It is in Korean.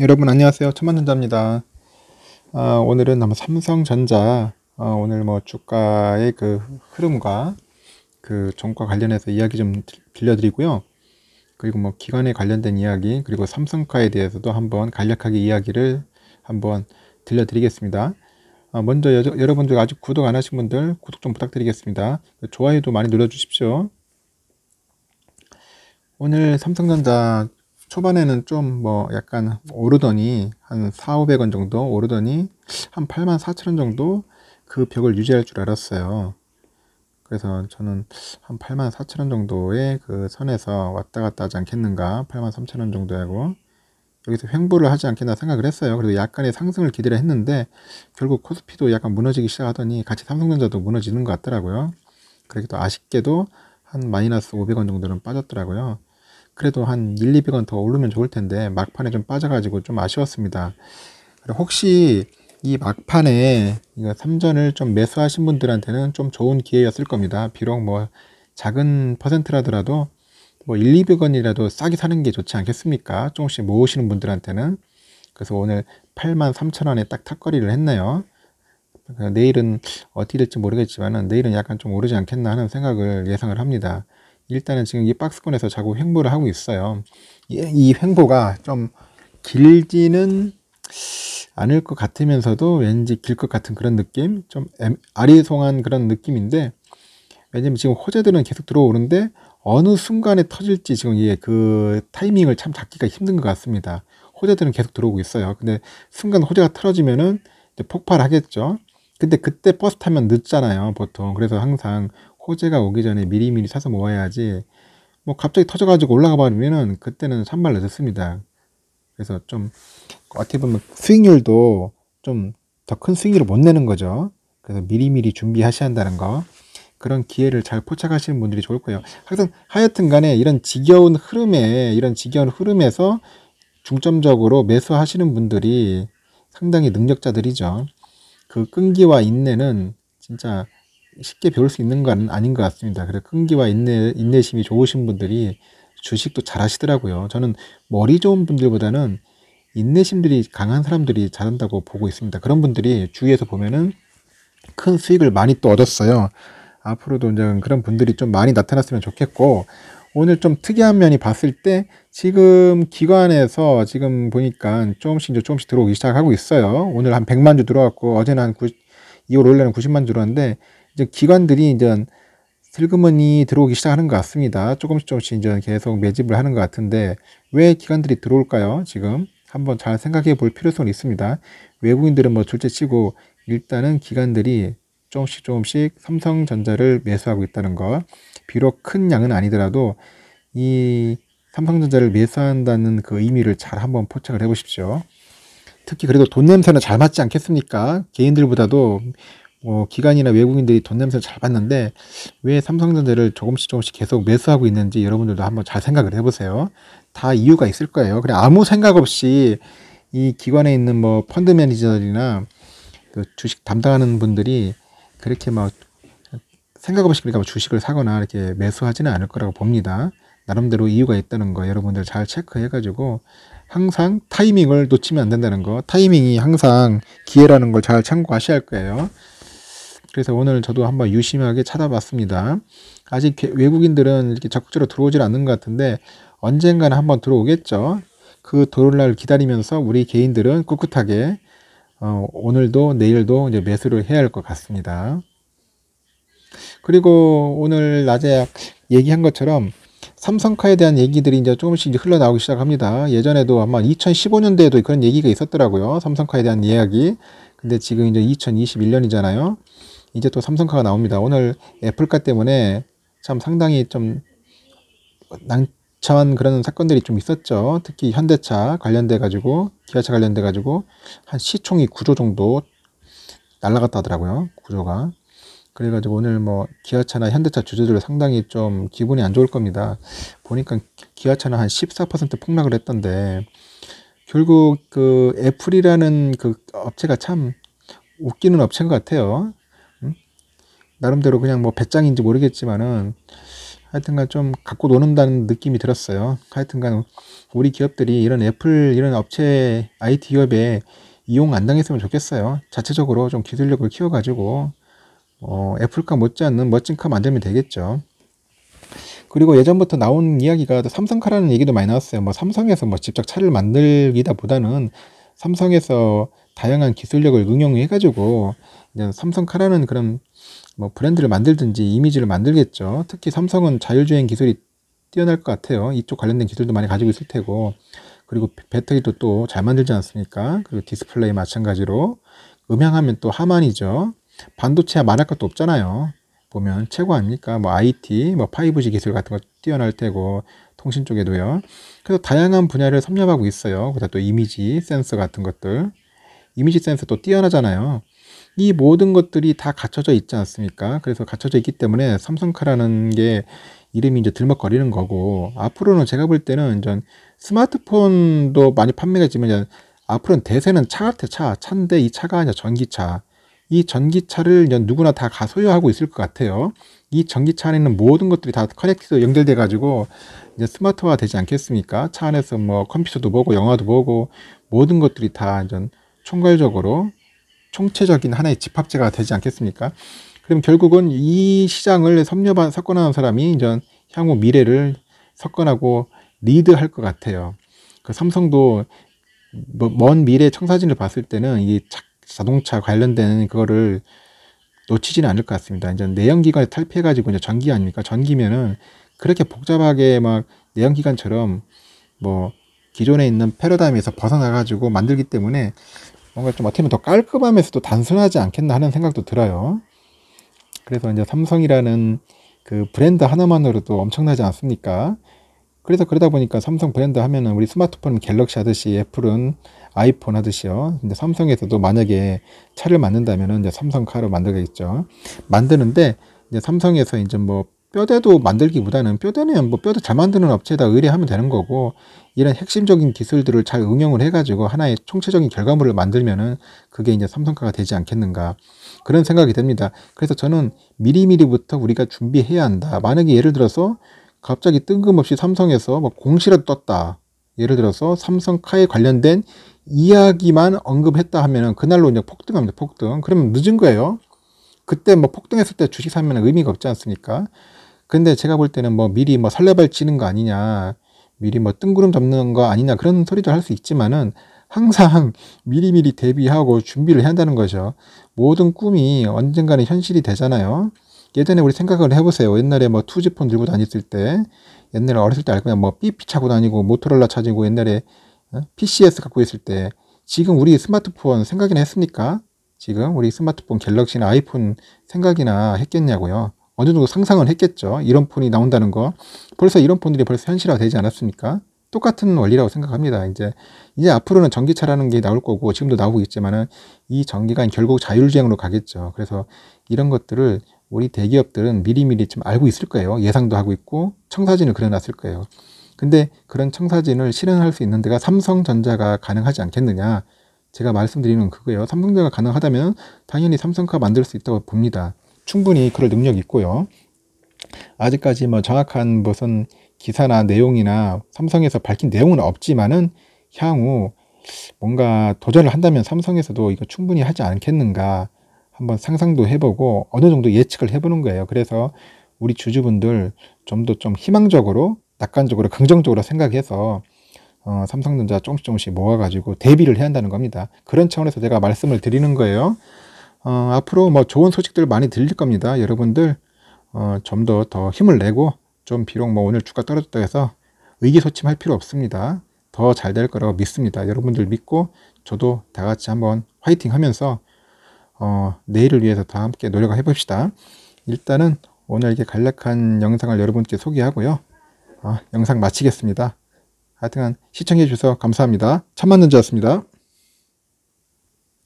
여러분 안녕하세요. 천만전자입니다. 아, 오늘은 아마 삼성전자 아, 오늘 뭐 주가의 그 흐름과 그 종과 관련해서 이야기 좀 들려드리고요. 그리고 뭐 기관에 관련된 이야기 그리고 삼성카에 대해서도 한번 간략하게 이야기를 한번 들려드리겠습니다. 아, 먼저 여, 여러분들 아직 구독 안 하신 분들 구독 좀 부탁드리겠습니다. 좋아요도 많이 눌러주십시오. 오늘 삼성전자 초반에는 좀 뭐 약간 오르더니 한 4, 500원 정도 오르더니 한 8만 4천원 정도 그 벽을 유지할 줄 알았어요. 그래서 저는 한 8만 4천원 정도의 그 선에서 왔다 갔다 하지 않겠는가 8만 3천원 정도 하고 여기서 횡보를 하지 않겠나 생각을 했어요. 그래도 약간의 상승을 기대를 했는데 결국 코스피도 약간 무너지기 시작하더니 같이 삼성전자도 무너지는 것 같더라고요. 그래도 그러니까 아쉽게도 한 마이너스 500원 정도는 빠졌더라고요. 그래도 한 1, 200원 더 오르면 좋을 텐데 막판에 좀 빠져가지고 좀 아쉬웠습니다. 혹시 이 막판에 이거 3전을 좀 매수하신 분들한테는 좀 좋은 기회였을 겁니다. 비록 뭐 작은 퍼센트라더라도 뭐 1, 200원이라도 싸게 사는 게 좋지 않겠습니까? 조금씩 모으시는 분들한테는. 그래서 오늘 83,000원에 딱 탁거리를 했네요. 내일은 어떻게 될지 모르겠지만 내일은 약간 좀 오르지 않겠나 하는 생각을 예상을 합니다. 일단은 지금 이 박스권에서 자꾸 횡보를 하고 있어요. 이 횡보가 좀 길지는 않을 것 같으면서도 왠지 길 것 같은 그런 느낌? 좀 아리송한 그런 느낌인데 왜냐면 지금 호재들은 계속 들어오는데 어느 순간에 터질지 지금 이게 그 타이밍을 참 잡기가 힘든 것 같습니다. 호재들은 계속 들어오고 있어요. 근데 순간 호재가 틀어지면은 폭발하겠죠. 근데 그때 버스 타면 늦잖아요, 보통. 그래서 항상 호재가 오기 전에 미리미리 사서 모아야지 뭐 갑자기 터져가지고 올라가 버리면은 그때는 산발 늦었습니다. 그래서 좀 어떻게 보면 수익률도 좀 더 큰 수익률을 못 내는 거죠. 그래서 미리미리 준비하셔야 한다는 거. 그런 기회를 잘 포착하시는 분들이 좋을 거예요. 항상 하여튼 간에 이런 지겨운 흐름에, 이런 지겨운 흐름에서 중점적으로 매수하시는 분들이 상당히 능력자들이죠. 그 끈기와 인내는 진짜 쉽게 배울 수 있는 건 아닌 것 같습니다. 그래서 끈기와 인내, 인내심이 좋으신 분들이 주식도 잘 하시더라고요. 저는 머리 좋은 분들보다는 인내심들이 강한 사람들이 잘한다고 보고 있습니다. 그런 분들이 주위에서 보면은 큰 수익을 많이 또 얻었어요. 앞으로도 이제 그런 분들이 좀 많이 나타났으면 좋겠고, 오늘 좀 특이한 면이 봤을 때 지금 기관에서 지금 보니까 조금씩 이제 조금씩 들어오기 시작하고 있어요. 오늘 한 100만 주 들어왔고 어제는 한 9, 2월 원래는 90만 주였는데 이제 기관들이 이제 슬그머니 들어오기 시작하는 것 같습니다. 조금씩 조금씩 이제 계속 매집을 하는 것 같은데 왜 기관들이 들어올까요? 지금 한번 잘 생각해 볼 필요성이 있습니다. 외국인들은 뭐 둘째 치고 일단은 기관들이 조금씩 조금씩 삼성전자를 매수하고 있다는 것. 비록 큰 양은 아니더라도 이 삼성전자를 매수한다는 그 의미를 잘 한번 포착을 해 보십시오. 특히 그래도 돈 냄새는 잘 맞지 않겠습니까? 개인들보다도 뭐 기관이나 외국인들이 돈 냄새를 잘 봤는데 왜 삼성전자를 조금씩 조금씩 계속 매수하고 있는지 여러분들도 한번 잘 생각을 해보세요. 다 이유가 있을 거예요. 그냥 아무 생각 없이 이 기관에 있는 뭐 펀드 매니저들이나 그 주식 담당하는 분들이 그렇게 막 생각 없이 그러니까 뭐 주식을 사거나 이렇게 매수하지는 않을 거라고 봅니다. 나름대로 이유가 있다는 거 여러분들 잘 체크해가지고 항상 타이밍을 놓치면 안 된다는 거 타이밍이 항상 기회라는 걸 잘 참고하셔야 할 거예요. 그래서 오늘 저도 한번 유심하게 찾아봤습니다. 아직 외국인들은 이렇게 적극적으로 들어오질 않는 것 같은데 언젠가는 한번 들어오겠죠. 그 돌날 기다리면서 우리 개인들은 꿋꿋하게 어, 오늘도 내일도 이제 매수를 해야 할 것 같습니다. 그리고 오늘 낮에 얘기한 것처럼 삼성카에 대한 얘기들이 이제 조금씩 흘러나오기 시작합니다. 예전에도 아마 2015년도에도 그런 얘기가 있었더라고요. 삼성카에 대한 이야기. 근데 지금 이제 2021년이잖아요. 이제 또 삼성카가 나옵니다. 오늘 애플카 때문에 참 상당히 좀 난처한 그런 사건들이 좀 있었죠. 특히 현대차 관련돼 가지고 기아차 관련돼 가지고 한 시총이 9조 정도 날라갔다 하더라고요. 9조가. 그래가지고 오늘 뭐 기아차나 현대차 주주들 상당히 좀 기분이 안 좋을 겁니다. 보니까 기아차는 한 14% 폭락을 했던데 결국 그 애플이라는 그 업체가 참 웃기는 업체인 것 같아요. 나름대로 그냥 뭐 배짱인지 모르겠지만은 하여튼간 좀 갖고 노는다는 느낌이 들었어요. 하여튼간 우리 기업들이 이런 애플 이런 업체 IT 기업에 이용 안 당했으면 좋겠어요. 자체적으로 좀 기술력을 키워가지고 어, 애플카 못지않는 멋진 카 만들면 되겠죠. 그리고 예전부터 나온 이야기가 삼성카라는 얘기도 많이 나왔어요. 뭐 삼성에서 뭐 직접 차를 만들기다 보다는 삼성에서 다양한 기술력을 응용해가지고 삼성카라는 그런 뭐 브랜드를 만들든지 이미지를 만들겠죠. 특히 삼성은 자율주행 기술이 뛰어날 것 같아요. 이쪽 관련된 기술도 많이 가지고 있을 테고 그리고 배터리도 또 잘 만들지 않습니까? 그리고 디스플레이 마찬가지로 음향하면 또 하만이죠. 반도체야 말할 것도 없잖아요. 보면 최고 아닙니까? 뭐 IT, 뭐 5G 기술 같은 거 뛰어날 테고 통신 쪽에도요. 그래서 다양한 분야를 섭렵하고 있어요. 그다음 또 이미지 센서 같은 것들, 이미지 센서 또 뛰어나잖아요. 이 모든 것들이 다 갖춰져 있지 않습니까? 그래서 갖춰져 있기 때문에 삼성카라는 게 이름이 이제 들먹거리는 거고 앞으로는 제가 볼 때는 이 스마트폰도 많이 판매가 지만 앞으로는 대세는 차 같아 차 차인데 이 차가 아니라 전기차 이 전기차를 누구나 다가 소유하고 있을 것 같아요. 이 전기차 안에 있는 모든 것들이 다 커넥티드 연결돼 가지고 이제 스마트화 되지 않겠습니까? 차 안에서 뭐 컴퓨터도 보고 영화도 보고 모든 것들이 다 이제 총괄적으로 총체적인 하나의 집합체가 되지 않겠습니까? 그럼 결국은 이 시장을 섭렵한 석권하는 사람이 이제 향후 미래를 석권하고 리드할 것 같아요. 그 삼성도 뭐, 먼 미래 청사진을 봤을 때는 이 자동차 관련된 그거를 놓치지는 않을 것 같습니다. 이제 내연기관에 탈피해가지고 이제 전기 아닙니까? 전기면은 그렇게 복잡하게 막 내연기관처럼 뭐 기존에 있는 패러다임에서 벗어나가지고 만들기 때문에 뭔가 좀 어떻게 보면 더 깔끔하면서도 단순하지 않겠나 하는 생각도 들어요. 그래서 이제 삼성이라는 그 브랜드 하나만으로도 엄청나지 않습니까? 그래서 그러다 보니까 삼성 브랜드 하면은 우리 스마트폰은 갤럭시 하듯이 애플은 아이폰 하듯이요. 근데 삼성에서도 만약에 차를 만든다면은 이제 삼성카로 만들겠죠. 만드는데 이제 삼성에서 이제 뭐 뼈대도 만들기보다는 뼈대는 뭐 뼈대 잘 만드는 업체에다 의뢰하면 되는 거고 이런 핵심적인 기술들을 잘 응용을 해가지고 하나의 총체적인 결과물을 만들면은 그게 이제 삼성가가 되지 않겠는가 그런 생각이 듭니다. 그래서 저는 미리미리부터 우리가 준비해야 한다. 만약에 예를 들어서 갑자기 뜬금없이 삼성에서 뭐공시라 떴다. 예를 들어서 삼성카에 관련된 이야기만 언급했다 하면은 그날로 이제 폭등합니다. 폭등. 그러면 늦은 거예요. 그때 뭐 폭등했을 때 주식 사면 의미가 없지 않습니까? 근데 제가 볼 때는 뭐 미리 뭐 설레발 치는거 아니냐, 미리 뭐 뜬구름 잡는 거 아니냐 그런 소리도 할 수 있지만은 항상 미리미리 대비하고 준비를 해야 한다는 거죠. 모든 꿈이 언젠가는 현실이 되잖아요. 예전에 우리 생각을 해보세요. 옛날에 뭐 투지폰 들고 다녔을 때, 옛날에 어렸을 때 그냥 뭐 삐삐 차고 다니고 모토롤라 찾고 옛날에 어? PCS 갖고 있을 때, 지금 우리 스마트폰 생각이나 했습니까? 지금 우리 스마트폰 갤럭시나 아이폰 생각이나 했겠냐고요. 어느 정도 상상을 했겠죠. 이런 폰이 나온다는 거. 벌써 이런 폰들이 벌써 현실화 되지 않았습니까? 똑같은 원리라고 생각합니다. 이제 이제 앞으로는 전기차라는 게 나올 거고 지금도 나오고 있지만은 이 전기가 결국 자율주행으로 가겠죠. 그래서 이런 것들을 우리 대기업들은 미리미리 좀 알고 있을 거예요. 예상도 하고 있고 청사진을 그려놨을 거예요. 근데 그런 청사진을 실현할 수 있는 데가 삼성전자가 가능하지 않겠느냐? 제가 말씀드리는 그거예요. 삼성전자가 가능하다면 당연히 삼성카 만들 수 있다고 봅니다. 충분히 그럴 능력이 있고요. 아직까지 뭐 정확한 무슨 기사나 내용이나 삼성에서 밝힌 내용은 없지만은 향후 뭔가 도전을 한다면 삼성에서도 이거 충분히 하지 않겠는가 한번 상상도 해보고 어느 정도 예측을 해보는 거예요. 그래서 우리 주주분들 좀 더좀 좀 희망적으로 낙관적으로 긍정적으로 생각해서 어, 삼성전자 조금씩 조금씩 모아가지고 대비를 해야 한다는 겁니다. 그런 차원에서 제가 말씀을 드리는 거예요. 어, 앞으로 뭐 좋은 소식들 많이 들릴 겁니다. 여러분들 어, 좀 더 더 힘을 내고 좀 비록 뭐 오늘 주가 떨어졌다 해서 의기소침할 필요 없습니다. 더 잘 될 거라고 믿습니다. 여러분들 믿고 저도 다 같이 한번 화이팅 하면서 어, 내일을 위해서 다 함께 노력을 해봅시다. 일단은 오늘 이렇게 간략한 영상을 여러분께 소개하고요. 어, 영상 마치겠습니다. 하여튼 시청해 주셔서 감사합니다. 참만는자였습니다.